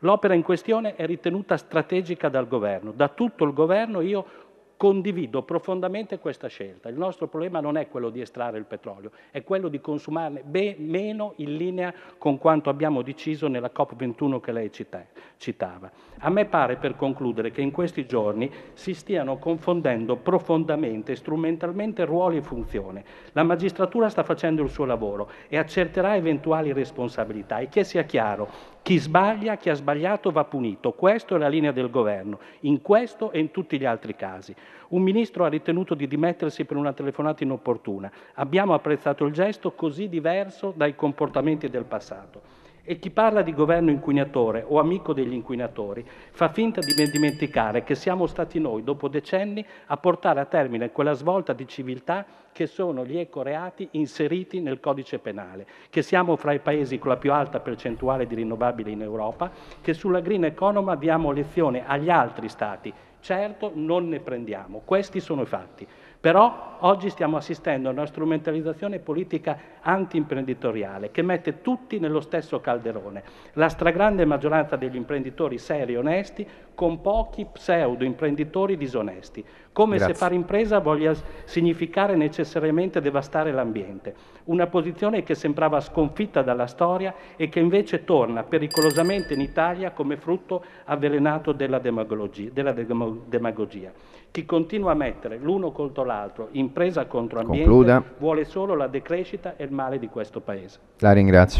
L'opera in questione è ritenuta strategica dal governo. Da tutto il governo io condivido profondamente questa scelta. Il nostro problema non è quello di estrarre il petrolio, è quello di consumarne ben meno in linea con quanto abbiamo deciso nella COP21 che lei cita, citava. A me pare, per concludere, che in questi giorni si stiano confondendo profondamente, strumentalmente, ruoli e funzione. La magistratura sta facendo il suo lavoro e accerterà eventuali responsabilità e che sia chiaro, chi sbaglia, chi ha sbagliato va punito. Questa è la linea del governo, in questo e in tutti gli altri casi. Un ministro ha ritenuto di dimettersi per una telefonata inopportuna. Abbiamo apprezzato il gesto così diverso dai comportamenti del passato. E chi parla di governo inquinatore o amico degli inquinatori fa finta di dimenticare che siamo stati noi, dopo decenni, a portare a termine quella svolta di civiltà che sono gli ecoreati inseriti nel codice penale, che siamo fra i paesi con la più alta percentuale di rinnovabili in Europa, che sulla green economy diamo lezione agli altri stati Certo non ne prendiamo, questi sono i fatti. Però oggi stiamo assistendo a una strumentalizzazione politica anti-imprenditoriale che mette tutti nello stesso calderone. La stragrande maggioranza degli imprenditori seri e onesti con pochi pseudo-imprenditori disonesti. Come Grazie. se fare impresa voglia significare necessariamente devastare l'ambiente. Una posizione che sembrava sconfitta dalla storia e che invece torna pericolosamente in Italia come frutto avvelenato della demagogia. Della demag demagogia. Chi continua a mettere l'uno contro l'altro, impresa contro ambiente, Concluda. vuole solo la decrescita e il male di questo Paese. La ringrazio.